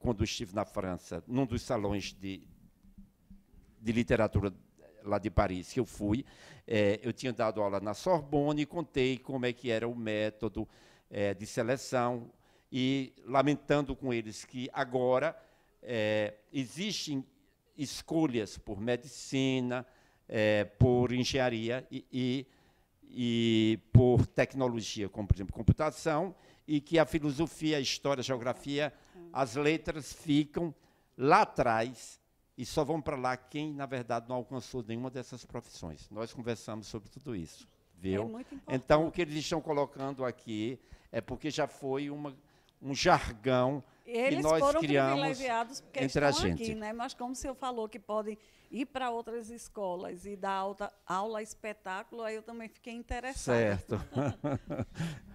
quando estive na França, num dos salões de, de literatura lá de Paris que eu fui, é, eu tinha dado aula na Sorbonne e contei como é que era o método é, de seleção e lamentando com eles que agora é, existem escolhas por medicina, por engenharia e, e e por tecnologia, como por exemplo computação, e que a filosofia, a história, a geografia, as letras ficam lá atrás e só vão para lá quem, na verdade, não alcançou nenhuma dessas profissões. Nós conversamos sobre tudo isso, viu? É então, o que eles estão colocando aqui é porque já foi uma, um jargão eles e nós foram criamos privilegiados porque entre a gente. aqui, né? Mas como o senhor falou que podem ir para outras escolas e dar aula, aula espetáculo, aí eu também fiquei interessada. Certo.